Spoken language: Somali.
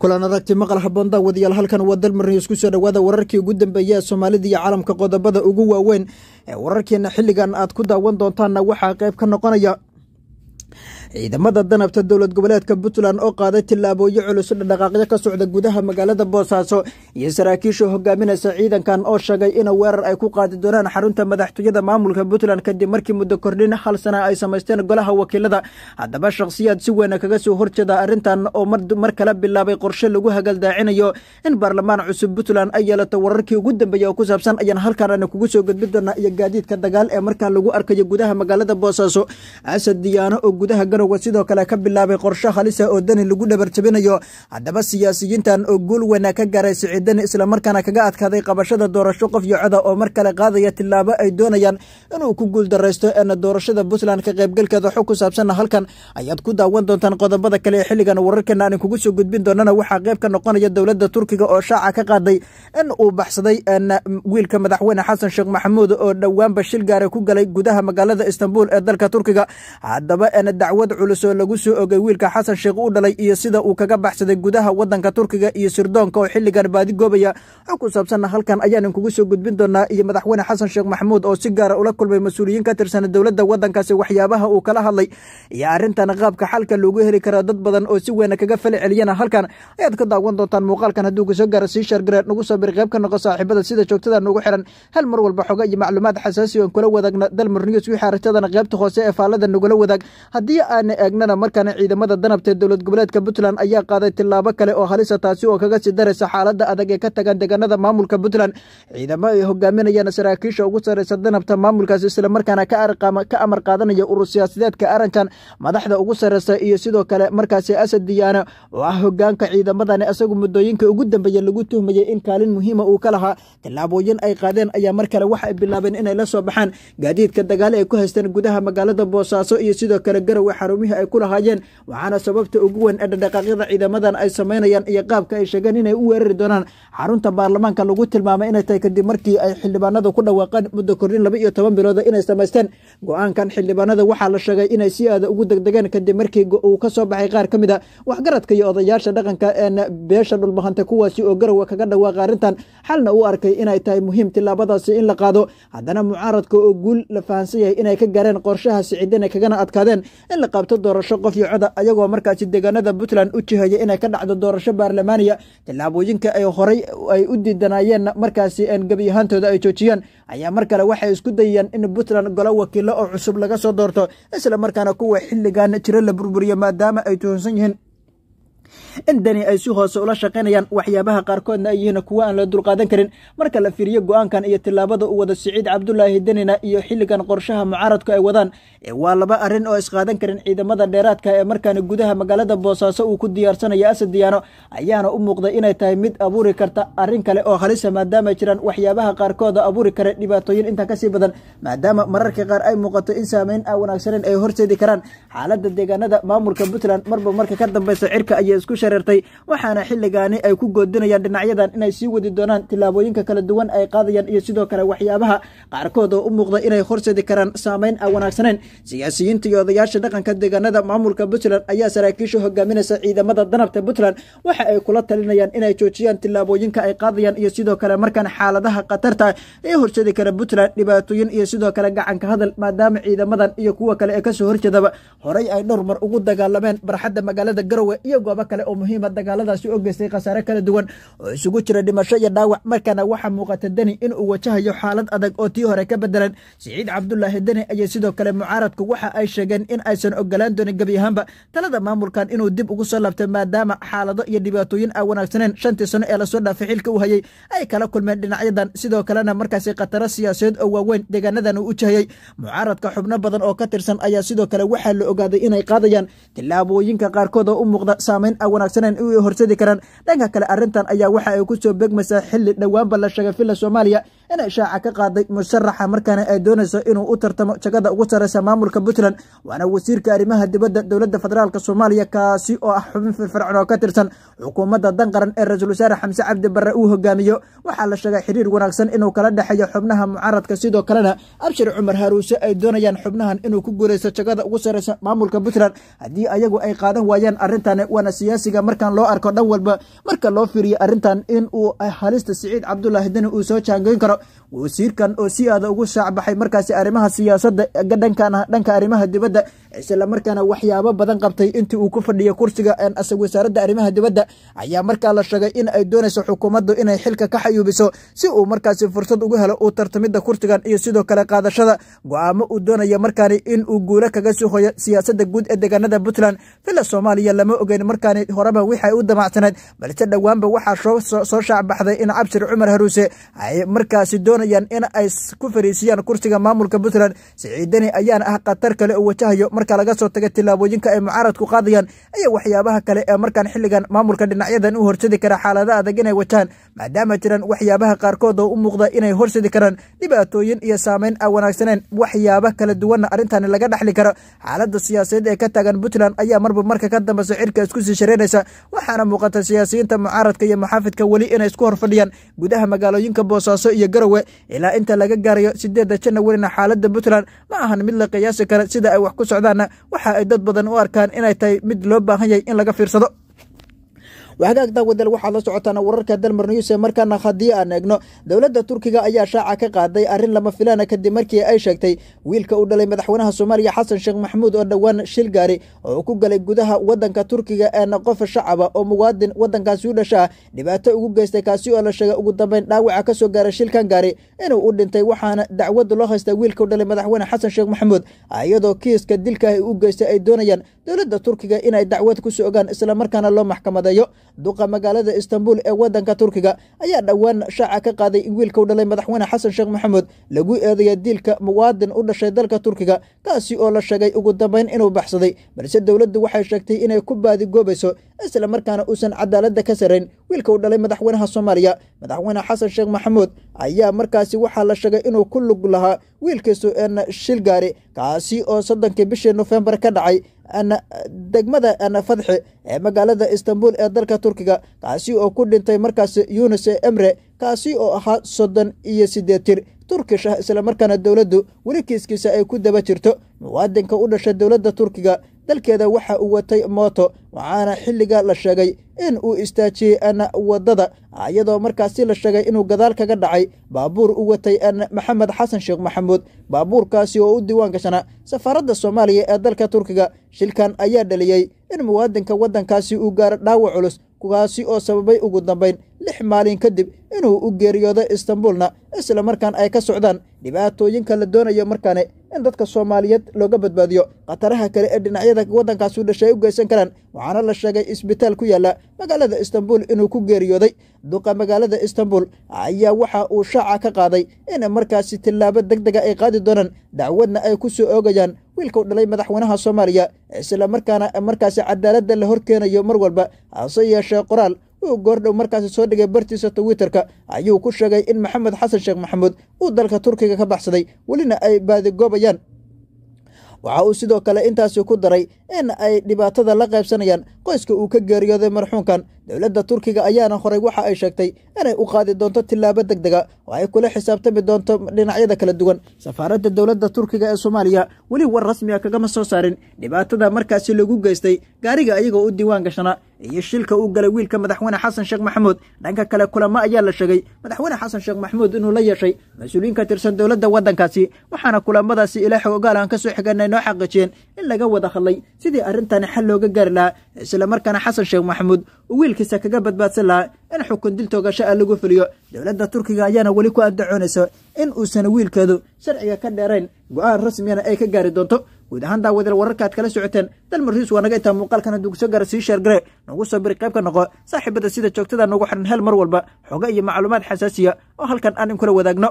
kulan aragti maqal habboon daawadayaal halkan waa dalmarnews isku soo dhowaada wararkii ugu dambeeya ee soomaalida iyo caalamka qodobada ugu waaweyn ee wararkeena xilligan aad ku daawan doontaanna waxaa qayb ka noqonaya ciidamada danabta dowlad goboleedka puntland oo qaaday tillaabooyo culus dhadhaqaaqyo ka socda gudaha magaalada boosaaso iyo saraakiisha hogaaminaysa ciidankan oo sheegay in weerar ay ku qaadi doonaan xarunta madaxtooyada maamulka puntland kadib markii muddo kordhin hal sana ay samaysteen golaha wakiilada haddaba shakhsiyaad si weyna kaga soo horjeeda arrintan oo mar kale bilaabay qorshe lagu hagaldaacinayo in baarlamaan cusub puntland ay yeelato wararkii ugu dambeeya oo ku saabsan ayaan halkan ana kugu soo gudbi doonaa iyo gaadiidka dagaal ee markaa lagu arkayo gudaha magaalada boosaaso asad diyaano oo gudaha sanadka sidoo kale ka bilaabay qorsho halisa ah oo dani lagu dhabar jabinayo haddaba siyaasiyiintan oo guul wanaag ka gaaray siciidani islamarkaana kaga adkaaday qabashada doorasho qof yo cada oo mar kale qaadaya tilaabo ay doonayaan inuu ku guuldaraysto eena doorashada puntland ka qaybgalkeeda xog ku saabsanna halkan ayaad ku daawan doontaan qodobada kale ee xilligan wararkeena aan idinkugu soo gudbin doonana waxaa qayb ka noqonaya dowladda turkiga oo shaaca ka qaaday in uu baxsaday wiilka madaxweyne xasan sheekh maxamuud oo dhowaanba shil gaare ku galay gudaha magaalada istanbul ee dalka turkiga haddaba eena dacwad culus oo lagu soo ogay wiilka xasan sheekh u dhalay iyo sida uu kaga baxsaday gudaha wadanka turkiga iyo sirdoonka oo xilligan baadi xog ku saabsanna halkan ayaan idinkugu soo gudbin doonaa iyo madaxweyne xasan sheekh maxamuud oo si gaara ah ula kulmay mas-uuliyiin ka tirsan dowladda wadankaasi waxyaabaha uu kala hadlay iyo arrintan qaabka xalka loogu heli karo dad badan oo si weyna kaga fali celiyana halkan ayaad ka daawan doontaan muuqaalkan hadduu kusoo gaaro sii shargareed nagu soo bir qayb ka noqo saaxiibada sida joogtada nugu xiran hal mar walba xoga iyo macluumaad xasaasi oon kula wadaagna dalmar news wixii arintadana qaybta hoose ee faallada nagula wadaag haddii aana eegnana markaana ciidamada danabta dowlad goboleedka puntland ayaa qaaday tillaabo kale oo halisa taasi oo kaga sii daraysa xaalada adag ee ka tagan deegaanada maamulka puntland ciidamo ay hogaaminayaan saraakiisha ugu sareysa danabta maamulka isla markaana ka amar qaadanaya urur siyaasadeedka arrintan madaxda ugu sareysa iyo sidoo kale markaasi asad diyaane oo ah hogaanka ciidamadan isagu muddooyinka ugu dambeeya lagu tuhmayey in kaalin muhiima ah uu ka lahaa tallaabooyin ay qaadeen ayaa mar kale wax ay bilaabeen inay la soo baxaan gaadiidka dagaal ay ku haysteen gudaha magaalada boosaaso iyo sidoo kale garowe xarumihii ay ku lahaayeen waxaana sababta ugu weyn ee dhadhaqaaqyada ciidamadan ay sameynayaan iyo qaabka ay sheegeen inay u weerari doonaan xarunta baarlamaanka lagu tilmaamay inay tahay kadib markii ay xildhibaanada ku dhawaaqeen muddo kordhin laba iyo toban bilowda inay samaysteen go-aankan xildhibaanada waxaa la sheegay inay si aada ugu degdegeen kadib markii uu kasoo baxay qaar ka mid a waxgaradka iyo odayaasha dhaqanka een beesha dhulbahanta kuwaasi oo garowa kaga dhawaaqa arrintan xalna uu arkay inay tahay muhiim tilaabadaasi in la qaado haddana mucaaradka oo guul la fahansan yahay inay ka gaareen qorshaha sicidina kagana adkaadeen in la qaabto doorasho qof iyo coda ayagoo markaasi deegaanada puntland u jihaya inay ka dhacdo doorasho baarlamaaniya tilaabooyinka ay horey ay u diidanayeen markaasi gebi ahaantooda ay joojiyeen ayaa mar kale waxay isku dayeen in puntland golo wakiilo oo cusub laga soo doorto isla markaana kuwa xilligan jiro la burburiyo maadaama ay tuhunsan yihiin indani ay si hoose ula shaqaynayaan waxyaabaha qaarkoodna ay yihiin kuwa aan la dulqaadan karin marka la fiiriyo go-aankan iyo tillaabada u wada siciid cabdulaahi denina iyo xilligan qorshaha mucaaradku ay wadaan waa laba arrin oo isqaadan karin ciidamada dheeraadka ee markaana gudaha magaalada boosaaso uu ku diyaarsanayo asad diyaano ayaana u muuqday inay tahay mid abuuri karta arrin kale oo halisa ah, maadaama jiraan waxyaabaha qaarkooda abuuri kara dhibaatooyin intaa kasii badan maadaama mararka qaar ay muuqato in saameyn aan wanaagsaneyn ay horseedi karaan xaaladda deegaanada maamulka puntland marba marka ka dambaysa cirka ayay isku shareertay waxaana xilligaani ay ku goodinayaan dhinacyadan inay sii wadi doonaan tillaabooyinka kala duwan ay qaadayaan iyo sidoo kale waxyaabaha qaarkood oo u muuqda inay horseedi karaan saameyn aan wanaagsanayn siyaasiyiinta iyo odayaasha dhaqanka deegaanada maamulka puntland ayaa saraakiisha hogaaminaysa ciidamada danabta puntland waxa ay kula talinayaan inay joojiyaan tillaabooyinka ay qaadayaan iyo sidoo kale markaan xaaladaha khatarta ee horseedi kara puntland dhibaatooyin iyo sidoo kale gacanka hadal maadaama ciidamadan iyo kuwa kale ee kasoo horjeedaba horay ay dhowr mar ugu dagaalameen barxadda magaalada garowe iyo goobo kale oo muhiima ah dagaaladaasi oo geystay khasaare kala duwan oo isugu jira dhimasho iyo dhaawac markaana waxaa muuqata deni inuu wajahayo xaalad adag oo tii hore ka bedelan siciid cabdulaahi deni ayay sidoo kale mucaaradku waxa ay sheegeen in aysan ogolaan doonin gebi ahaanba talada maamulkan inuu dib ugu soo laabtay maadaama xaalado iyo dhibaatooyin aan wanaagsaneen shantii sano ee lasoo dhaafay xilka u hayey ay kala kulmeen dhinacyadan sidoo kalena markaasi khataro siyaasadeed oo waaweyn deegaanadan uu u jahayey mucaaradka xubno badan oo ka tirsan ayaa sidoo kale waxaa la ogaaday inay qaadayaan tillaabooyinka qaarkood oo u muuqda saamayn aan wanaagsanan u horseedi karaan dhanka kale arrintan ayaa waxa ay ku soo begmaysaa xilli dhowaanba la sheegay fila soomaaliya inay shaaca ka qaaday musharaxa markaana ay doonayso inuu u tartamo jagada ugu sareysa maamulka puntland waana wasiirka arrimaha dibadda dowladda federaalk soomaaliya kaasi oo ah xubin firfircon oo ka tirsan xukuumadda danqaran ee ra-iisul wasaare xamse cabdi barre uu hogaamiyo waxaa la sheegay xiriir wanaagsan inuu kala dhexeeyo xubnaha mucaradka sidoo kalena abshir cumar haruuse ay doonayaan xubnahan inuu ku guuleysto jagada ugu sareysa maamulka puntland haddii ayagu ay qaadan waayeen arrintan waana siyaasiga markaan loo arko dhan walba marka loo fiiriyo arrintan in uu ah halista siciid cabdulaahi deni uu soo jaangeyn karo wasiirkan oo si aada ugu shaacbaxay markaasi arrimaha siyaasadda dhanka arrimaha dibadda islamarkaana waxyaabo badan qabtay intii uu ku fadhiya kursiga wasaaradda arrimaha dibadda ayaa markaa la sheegay in ay doonayso xukuumaddu inay xilka ka xayuubiso si uu markaasi fursad ugu helo uu tartamidda kursigan iyo sidoo kale qaadashada go-aamo uu doonaya markaani in uu guulo kaga soo hoyo siyaasadda guud ee deegaanada puntland villa soomaaliya lama ogeyn markaani horeba waxay u damacsanayd balse dhowaanba waxaa soo shaacbaxday in cabshir cumar haruuse ay markaas kuwaasi doonayaan in ay ku fariisiyaan kursiga maamulka puntland siciidani ayaana ah khatar kale oo wajahayo marka laga soo taga tillaabooyinka ay mucaaradku qaadayaan ayaa waxyaabaha kale ee markaan xilligan maamulka dhinacyadan u horseedi kara xaalada adag inay wajahaan maadaama jiraan waxyaabaha qaarkood oo u muuqda inay horseedi karaan dhibaatooyin iyo saameyn aan wanaagsaneyn waxyaaba kala duwanna arrintani laga dhexli karo xaalada siyaasadeed ee ka taagan puntland ayaa marba marka ka dambeysa cirka isku sii shareynaysa waxaana muuqata siyaasiyiinta mucaaradka iyo muxaafidka weli inay isku horfadhiyaan gudaha magaalooyinka boosaaso iyo garowe ilaa inta laga gaarayo sideedda janna welina xaaladda puntland ma ahan mid la qiyaasi kara sida ay wax ku socdaanna waxa ay dad badan u arkaan inay tahay mid loo baahan yahay in laga fiirsado wahagaag daawadal waxaad la socotaana wararka dalmarnews ee markaana haddii aan eegno dowladda turkiga ayaa shaaca ka qaaday arrin lama filaana kadib markii ay sheegtay wiilka u dhalay madaxweynaha soomaaliya xasan sheekh maxamuud oo dhowaan shil gaari oo uu ku galay gudaha waddanka turkiga eena qof shacaba oo muwaadin wadankaasi u dhashaa dhibaato ugu geystay kaasi oo la sheegay ugu dambeyn dhaawaca kasoo gaaray shilkan gaari inuu u dhintay waxaana dacwadu loo haystaa wiilka u dhalay madaxweyne xasan sheekh maxamuud iyadoo kiiska dilka ay u geystay ay doonayaan dowladda turkiga inay dacwad ku soogaan islamarkaana loo maxkamadeeyo duqa magaalada istanbul ee waddanka turkiga ayaa dhowaan shaaca ka qaaday in wiilkau dhalay madaxweyne xasan sheekh maxamuud lagu eedaya diilka muwaadin u dhashay dalka turkiga kaasi oo la sheegay ugu dambayn inuu baxsaday balse dowladdu waxay sheegtay inay ku baadigoobayso isla markaana uusan cadaaladda ka sarayn wiilka wiilkau dhalay madaxweynaha soomaaliya madaxweyne xasan sheekh maxamuud ayaa markaasi waxaa la sheegay inuu ku lug lahaa wiilkiisu een shil gaari kaasi oo soddonkii bishii nofembar ka dhacay degmada anafadxe ee magaalada istanbul ee dalka turkiga kaasi oo ku dhintay markaas yunise emre kaasi oo ahaa soddon iyo siddeed jir turkish ah islamarkaana dowladdu weli kiiskiisa ay ku daba jirto muwaadinka u dhasha dowladda turkiga dalkeeda waxa uu watay mooto waxaana xilliga la sheegay in uu istaajiyey an waddada iyadoo markaasi la sheegay inuu gadaal kaga dhacay baabuur u watay an maxamed xasan sheekh maxamuud baabuurkaasi oo u diiwaan gashana safaaradda soomaaliya ee dalka turkiga shilkan ayaa dhaliyey in muwaadinka waddankaasi uu gaaro dhaawac culus kuwaasi oo sababay ugu dambayn lix maalin kadib inuu u geeriyoodo istanbuulna isla markaan ay ka socdaan dhibaatooyinka la doonayo markaane in dadka soomaaliyeed looga badbaadiyo khataraha kale ee dhinacyada waddankaasu dhashay ay u geysan karaan waxaana la sheegay isbitaal ku yaalla magaalada istanbuul inuu ku geeriyooday duqa magaalada istanbuul ayaa waxa uu shaaca ka qaaday in markaasi tillaabo deg dega ah ay qaadi doonaan dacwadna ay ku soo oogayaan wiilkau dhalay madaxweynaha soomaaliya isla markaana markaasi cadaaladda la horkeenayo mar walba hase yeeshee qoraal uu goordhow markaasi soo dhigay bartiisa twitterka ayuu ku sheegay in maxamed xasan sheekh maxamuud uu dalka turkiga ka baxsaday welina ay baadigoobayaan waxa uu sidoo kale intaasi ku daray in ay dhibaatada la qaybsanayaan qoyska uu ka geeriyooday marxuunkan dowladda turkiga ayaana horey waxa ay sheegtay inay u qaadi doonto tilaabo deg dega oo ay kula xisaabtami doonto dhinacyada kala duwan safaaradda dowladda turkiga ee soomaaliya weli war rasmiga ah kagama soo saarin dhibaatada markaasi lagu geystay gaariga ayagoo u diiwaan gashana iyo shilka uu galay wiilka madaxweyne xasan sheekh maxamuud dhanka kale kulamo ayaa la sheegay madaxweyne xasan sheekh maxamuud inuu la yeeshay mas-uuliyiin ka tirsan dowladda waddankaasi waxaana kulamadaasi ilaa xogogaal aan ka soo xiganay noo xaqiijiyeen in laga wada hadlay sidii arrintani xal looga gaari lahaa islamarkaana xasan sheekh maxamuud wiilkiisa kaga badbaadsan lahaa in xukun dil toogasho ah lagu fuliyo dowladda turkiga ayaana weli ku andacoonaysa in uusan wiilkeedu sharciga ka dheerayn go-aan rasmiyana ay ka gaari doonto guud ahaan daawadeel wararkaaad kala socoteen dalmariis waa naga intaa muuqaalkana hadduu kusoo gaara sii sheergare nagu soo biri qayb ka noqo saaxiibada sida joogtada noogu xidhan hel mar walba xooga iyo macluumaad xasaasiya oo halkan aan inkula wadaagno